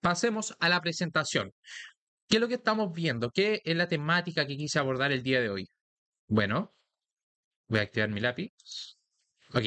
pasemos a la presentación. ¿Qué es lo que estamos viendo? ¿Qué es la temática que quise abordar el día de hoy? Bueno, voy a activar mi lápiz. Ok,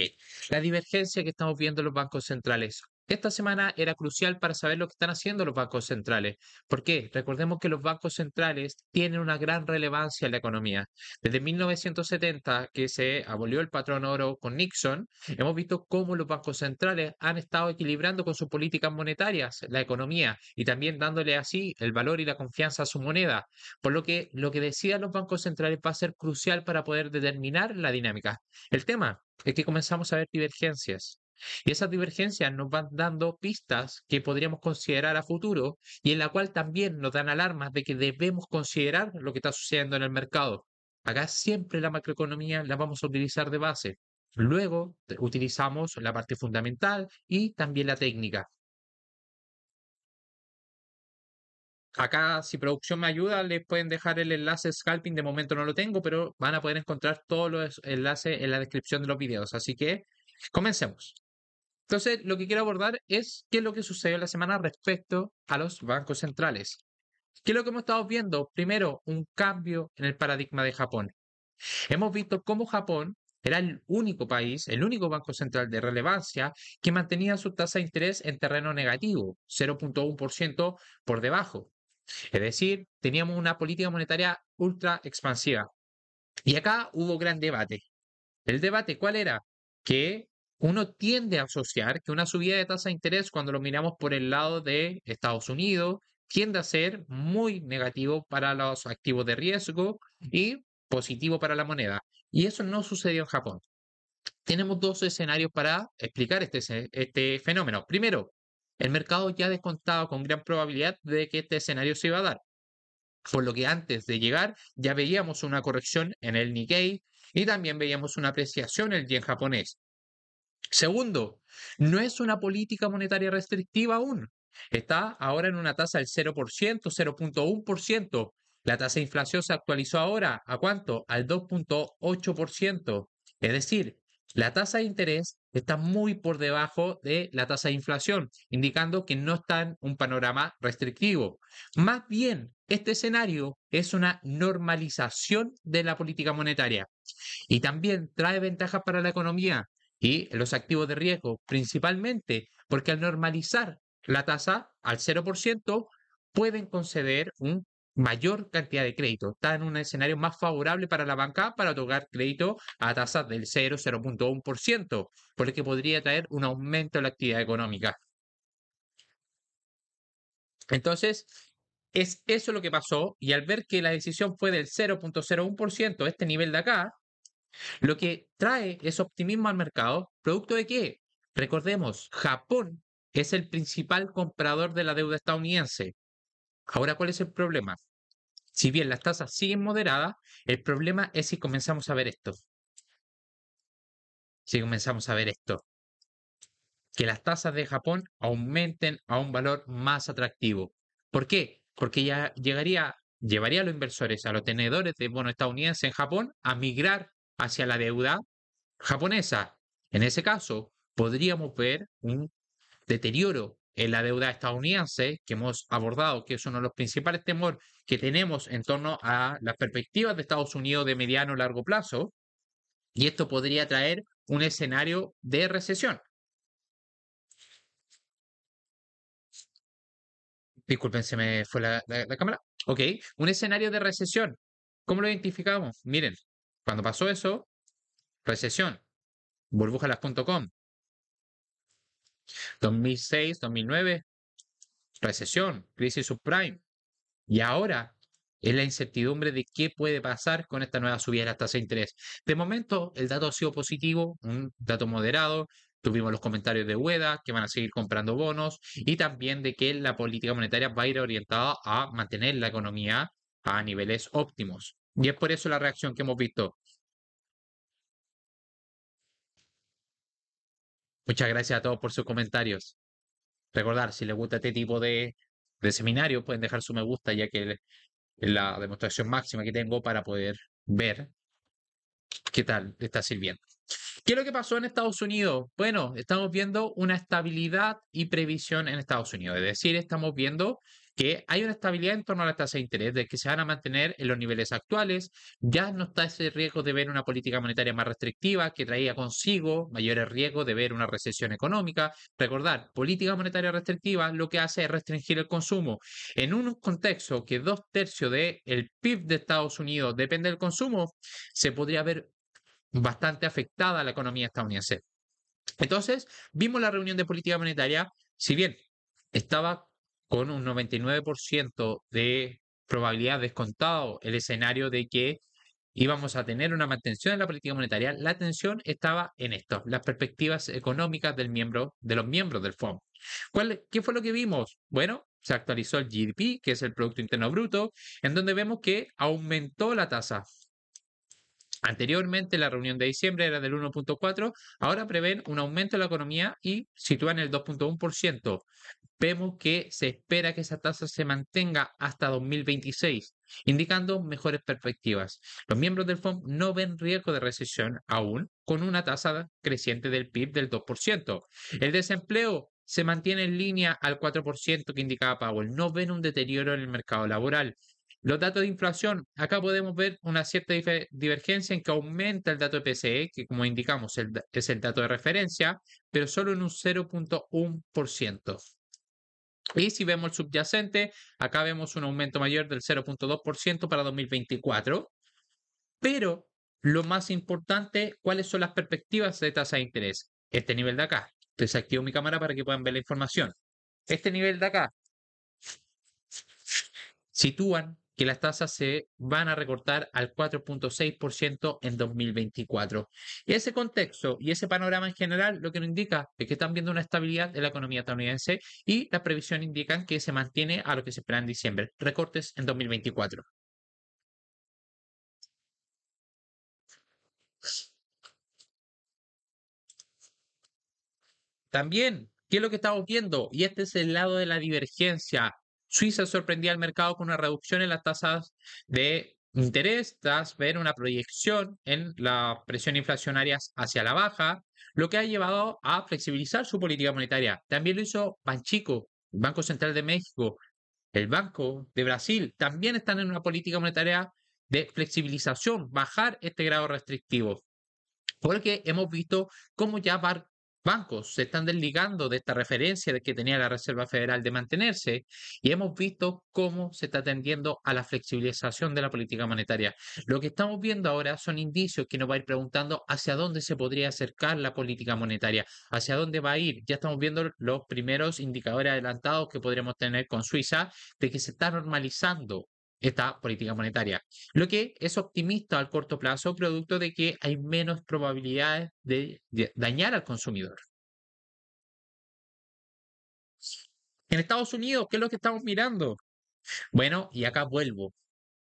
la divergencia que estamos viendo en los bancos centrales esta semana era crucial para saber lo que están haciendo los bancos centrales. ¿Por qué? Recordemos que los bancos centrales tienen una gran relevancia en la economía. Desde 1970, que se abolió el patrón oro con Nixon, hemos visto cómo los bancos centrales han estado equilibrando con sus políticas monetarias la economía y también dándole así el valor y la confianza a su moneda. Por lo que lo que decidan los bancos centrales va a ser crucial para poder determinar la dinámica. El tema es que comenzamos a ver divergencias. Y esas divergencias nos van dando pistas que podríamos considerar a futuro y en la cual también nos dan alarmas de que debemos considerar lo que está sucediendo en el mercado. Acá siempre la macroeconomía la vamos a utilizar de base. Luego utilizamos la parte fundamental y también la técnica. Acá, si producción me ayuda, les pueden dejar el enlace scalping. De momento no lo tengo, pero van a poder encontrar todos los enlaces en la descripción de los videos. Así que comencemos. Entonces, lo que quiero abordar es qué es lo que sucedió la semana respecto a los bancos centrales. ¿Qué es lo que hemos estado viendo? Primero, un cambio en el paradigma de Japón. Hemos visto cómo Japón era el único país, el único banco central de relevancia que mantenía su tasa de interés en terreno negativo, 0.1% por debajo. Es decir, teníamos una política monetaria ultra expansiva. Y acá hubo gran debate. El debate, ¿cuál era? Que uno tiende a asociar que una subida de tasa de interés, cuando lo miramos por el lado de Estados Unidos, tiende a ser muy negativo para los activos de riesgo y positivo para la moneda. Y eso no sucedió en Japón. Tenemos dos escenarios para explicar este, este fenómeno. Primero, el mercado ya descontado con gran probabilidad de que este escenario se iba a dar. Por lo que antes de llegar ya veíamos una corrección en el Nikkei y también veíamos una apreciación en el yen japonés. Segundo, no es una política monetaria restrictiva aún. Está ahora en una tasa del 0%, 0.1%. La tasa de inflación se actualizó ahora. ¿A cuánto? Al 2.8%. Es decir, la tasa de interés está muy por debajo de la tasa de inflación, indicando que no está en un panorama restrictivo. Más bien, este escenario es una normalización de la política monetaria y también trae ventajas para la economía, y los activos de riesgo, principalmente porque al normalizar la tasa al 0%, pueden conceder una mayor cantidad de crédito. Está en un escenario más favorable para la banca para otorgar crédito a tasas del 0.0.1%, 0.1%, por lo que podría traer un aumento en la actividad económica. Entonces, es eso lo que pasó y al ver que la decisión fue del 0.01%, este nivel de acá, lo que trae es optimismo al mercado, producto de que, recordemos, Japón es el principal comprador de la deuda estadounidense. Ahora, ¿cuál es el problema? Si bien las tasas siguen moderadas, el problema es si comenzamos a ver esto. Si comenzamos a ver esto. Que las tasas de Japón aumenten a un valor más atractivo. ¿Por qué? Porque ya llegaría, llevaría a los inversores, a los tenedores de bono estadounidenses en Japón, a migrar hacia la deuda japonesa. En ese caso, podríamos ver un deterioro en la deuda estadounidense que hemos abordado, que es uno de los principales temores que tenemos en torno a las perspectivas de Estados Unidos de mediano y largo plazo, y esto podría traer un escenario de recesión. Disculpen, se me fue la, cámara. Ok, un escenario de recesión. ¿Cómo lo identificamos? Miren, cuando pasó eso, recesión, burbujalas.com. 2006, 2009, recesión, crisis subprime. Y ahora es la incertidumbre de qué puede pasar con esta nueva subida de la tasa de interés. De momento, el dato ha sido positivo, un dato moderado. Tuvimos los comentarios de Ueda, que van a seguir comprando bonos, y también de que la política monetaria va a ir orientada a mantener la economía a niveles óptimos. Y es por eso la reacción que hemos visto. Muchas gracias a todos por sus comentarios. Recordar, si les gusta este tipo de, seminario, pueden dejar su me gusta, ya que es la demostración máxima que tengo para poder ver qué tal está sirviendo. ¿Qué es lo que pasó en Estados Unidos? Bueno, estamos viendo una estabilidad y previsión en Estados Unidos, es decir, estamos viendo que hay una estabilidad en torno a la tasa de interés, de que se van a mantener en los niveles actuales, ya no está ese riesgo de ver una política monetaria más restrictiva que traía consigo mayores riesgos de ver una recesión económica. Recordar, política monetaria restrictiva lo que hace es restringir el consumo. En un contexto que dos tercios del el PIB de Estados Unidos depende del consumo, se podría ver bastante afectada la economía estadounidense. Entonces, vimos la reunión de política monetaria, si bien estaba con un 99% de probabilidad descontado el escenario de que íbamos a tener una mantención en la política monetaria, la tensión estaba en esto, las perspectivas económicas del miembro, de los miembros del FOM. ¿Cuál, ¿Qué fue lo que vimos? Bueno, se actualizó el GDP, que es el Producto Interno Bruto, en donde vemos que aumentó la tasa. Anteriormente la reunión de diciembre era del 1.4, ahora prevén un aumento de la economía y sitúan el 2.1%. Vemos que se espera que esa tasa se mantenga hasta 2026, indicando mejores perspectivas. Los miembros del FOM no ven riesgo de recesión aún con una tasa creciente del PIB del 2%. El desempleo se mantiene en línea al 4% que indicaba Powell. No ven un deterioro en el mercado laboral. Los datos de inflación, acá podemos ver una cierta divergencia en que aumenta el dato de PCE, que como indicamos es el dato de referencia, pero solo en un 0.1%. Y si vemos el subyacente, acá vemos un aumento mayor del 0.2% para 2024. Pero lo más importante, ¿cuáles son las perspectivas de tasa de interés? Este nivel de acá. Entonces activo mi cámara para que puedan ver la información. Este nivel de acá sitúan que las tasas se van a recortar al 4.6% en 2024. Y ese contexto y ese panorama en general lo que nos indica es que están viendo una estabilidad en la economía estadounidense y las previsiones indican que se mantiene a lo que se espera en diciembre, recortes en 2024. También, ¿qué es lo que estamos viendo? Y este es el lado de la divergencia Suiza sorprendía al mercado con una reducción en las tasas de interés tras ver una proyección en la presión inflacionaria hacia la baja, lo que ha llevado a flexibilizar su política monetaria. También lo hizo Banchico, el Banco Central de México, el Banco de Brasil, también están en una política monetaria de flexibilización, bajar este grado restrictivo. Porque hemos visto cómo ya bancos se están desligando de esta referencia de que tenía la Reserva Federal de mantenerse y hemos visto cómo se está atendiendo a la flexibilización de la política monetaria. Lo que estamos viendo ahora son indicios que nos va a ir preguntando hacia dónde se podría acercar la política monetaria, hacia dónde va a ir. Ya estamos viendo los primeros indicadores adelantados que podríamos tener con Suiza de que se está normalizando esta política monetaria. Lo que es optimista al corto plazo, producto de que hay menos probabilidades de, dañar al consumidor. En Estados Unidos, ¿qué es lo que estamos mirando? Bueno, y acá vuelvo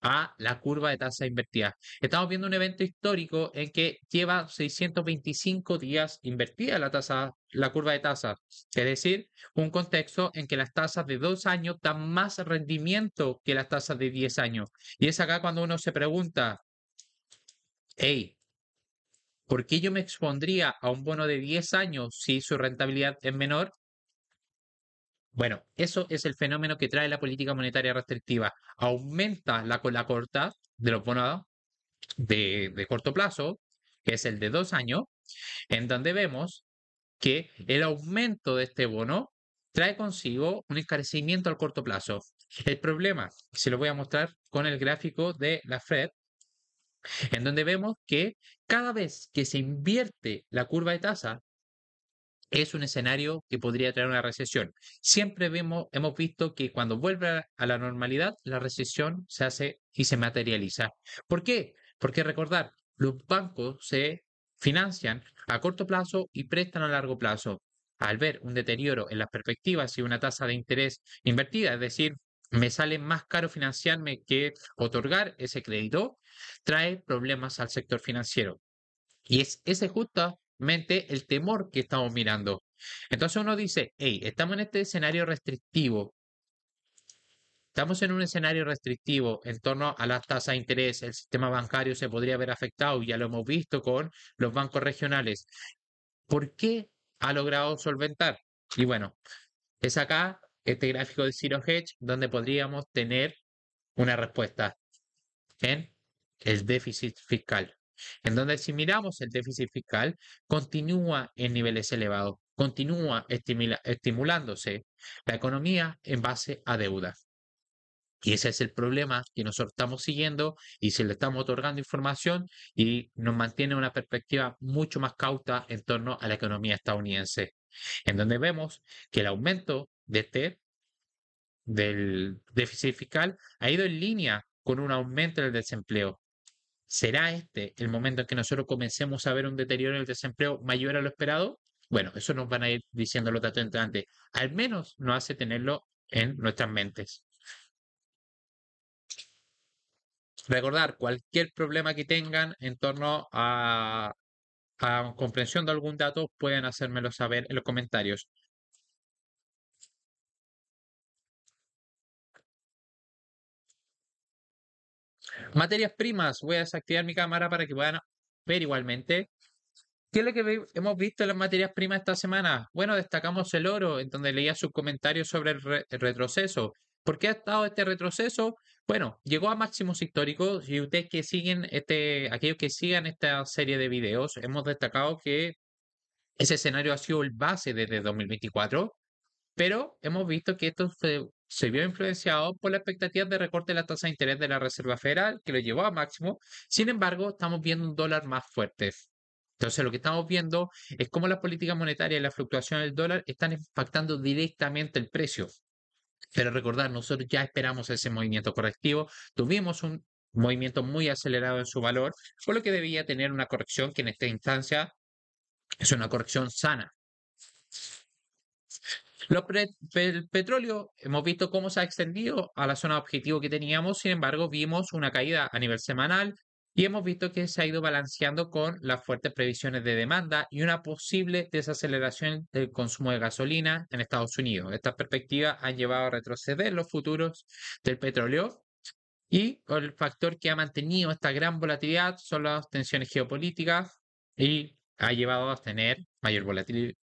a la curva de tasa invertida. Estamos viendo un evento histórico en que lleva 625 días invertida la tasa, la curva de tasas, es decir, un contexto en que las tasas de dos años dan más rendimiento que las tasas de 10 años. Y es acá cuando uno se pregunta, hey, ¿por qué yo me expondría a un bono de 10 años si su rentabilidad es menor? Bueno, eso es el fenómeno que trae la política monetaria restrictiva. Aumenta la la corta de los bonos de, de corto plazo, que es el de dos años, en donde vemos que el aumento de este bono trae consigo un encarecimiento al corto plazo. El problema, se lo voy a mostrar con el gráfico de la Fed, en donde vemos que cada vez que se invierte la curva de tasa, es un escenario que podría traer una recesión. Siempre hemos visto que cuando vuelve a la normalidad, la recesión se hace y se materializa. ¿Por qué? Porque recordar, los bancos se financian a corto plazo y prestan a largo plazo. Al ver un deterioro en las perspectivas y una tasa de interés invertida, es decir, me sale más caro financiarme que otorgar ese crédito, trae problemas al sector financiero. Y es ese justo el temor que estamos mirando. Entonces uno dice, hey, estamos en este escenario restrictivo. Estamos en un escenario restrictivo en torno a las tasas de interés. El sistema bancario se podría haber afectado, ya lo hemos visto con los bancos regionales. ¿Por qué ha logrado solventar? Y bueno, es acá este gráfico de Zero Hedge donde podríamos tener una respuesta en el déficit fiscal en donde si miramos el déficit fiscal continúa en niveles elevados, continúa estimulándose la economía en base a deuda. Y ese es el problema que nosotros estamos siguiendo y se le estamos otorgando información y nos mantiene una perspectiva mucho más cauta en torno a la economía estadounidense, en donde vemos que el aumento de este, del déficit fiscal ha ido en línea con un aumento del desempleo. ¿Será este el momento en que nosotros comencemos a ver un deterioro en el desempleo mayor a lo esperado? Bueno, eso nos van a ir diciendo los datos entrantes. Al menos nos hace tenerlo en nuestras mentes. Recordar cualquier problema que tengan en torno a, a comprensión de algún dato, pueden hacérmelo saber en los comentarios. Materias primas, voy a desactivar mi cámara para que puedan ver igualmente. ¿Qué es lo que hemos visto en las materias primas esta semana? Bueno, destacamos el oro, en donde leía sus comentarios sobre el, retroceso. ¿Por qué ha estado este retroceso? Bueno, llegó a máximos históricos y ustedes que siguen, este, aquellos que sigan esta serie de videos, hemos destacado que ese escenario ha sido el base desde 2024, pero hemos visto que esto se se vio influenciado por la expectativa de recorte de la tasa de interés de la Reserva Federal, que lo llevó a máximo. Sin embargo, estamos viendo un dólar más fuerte. Entonces, lo que estamos viendo es cómo la política monetaria y la fluctuación del dólar están impactando directamente el precio. Pero recordar, nosotros ya esperamos ese movimiento correctivo, tuvimos un movimiento muy acelerado en su valor, por lo que debía tener una corrección que en esta instancia es una corrección sana el petróleo hemos visto cómo se ha extendido a la zona objetivo que teníamos, sin embargo vimos una caída a nivel semanal y hemos visto que se ha ido balanceando con las fuertes previsiones de demanda y una posible desaceleración del consumo de gasolina en Estados Unidos. Estas perspectivas han llevado a retroceder los futuros del petróleo y el factor que ha mantenido esta gran volatilidad son las tensiones geopolíticas y ha llevado a tener mayor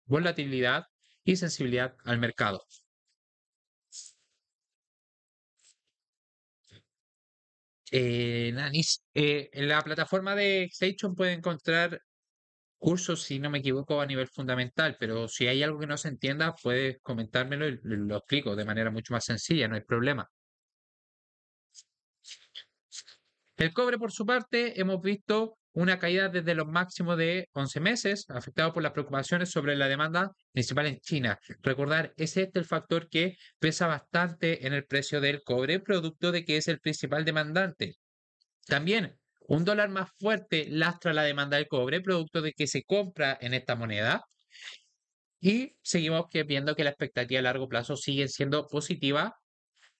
volatilidad y sensibilidad al mercado. Eh, eh, en la plataforma de Station puede encontrar cursos, si no me equivoco, a nivel fundamental, pero si hay algo que no se entienda, puedes comentármelo y lo explico de manera mucho más sencilla, no hay problema. El cobre, por su parte, hemos visto una caída desde los máximos de 11 meses, afectado por las preocupaciones sobre la demanda principal en China. Recordar, ese es este el factor que pesa bastante en el precio del cobre, producto de que es el principal demandante. También, un dólar más fuerte lastra la demanda del cobre, producto de que se compra en esta moneda. Y seguimos viendo que la expectativa a largo plazo sigue siendo positiva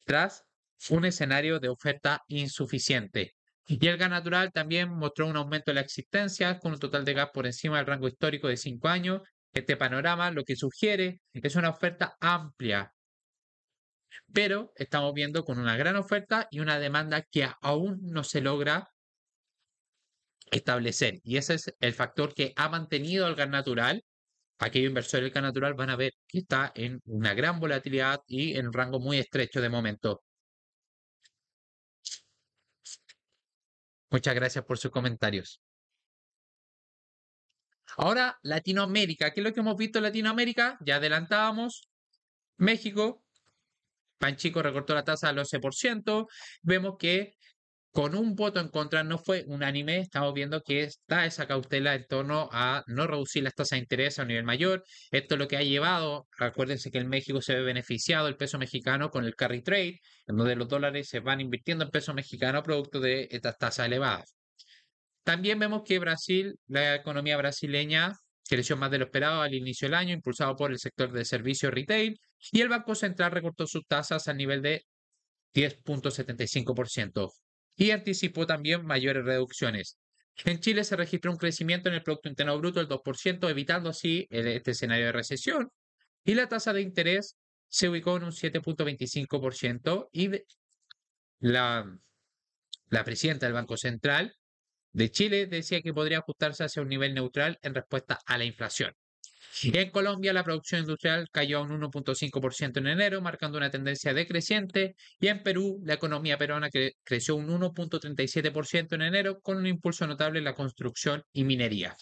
tras un escenario de oferta insuficiente. Y el gas natural también mostró un aumento de la existencia, con un total de gas por encima del rango histórico de cinco años. Este panorama lo que sugiere es una oferta amplia, pero estamos viendo con una gran oferta y una demanda que aún no se logra establecer. Y ese es el factor que ha mantenido el gas natural. Aquellos inversores del gas natural van a ver que está en una gran volatilidad y en un rango muy estrecho de momento. Muchas gracias por sus comentarios. Ahora, Latinoamérica. ¿Qué es lo que hemos visto en Latinoamérica? Ya adelantábamos. México. Panchico recortó la tasa al 11%. Vemos que con un voto en contra no fue unánime, estamos viendo que está esa cautela en torno a no reducir las tasas de interés a un nivel mayor. Esto es lo que ha llevado, acuérdense que en México se ve beneficiado el peso mexicano con el carry trade, en donde los dólares se van invirtiendo en peso mexicano producto de estas tasas elevadas. También vemos que Brasil, la economía brasileña creció más de lo esperado al inicio del año, impulsado por el sector de servicios retail, y el Banco Central recortó sus tasas al nivel de 10.75% y anticipó también mayores reducciones. En Chile se registró un crecimiento en el Producto Interno Bruto del 2%, evitando así este escenario de recesión, y la tasa de interés se ubicó en un 7.25% y la, la presidenta del Banco Central de Chile decía que podría ajustarse hacia un nivel neutral en respuesta a la inflación. En Colombia, la producción industrial cayó a un 1.5% en enero, marcando una tendencia decreciente, y en Perú, la economía peruana creció un 1.37% en enero, con un impulso notable en la construcción y minería.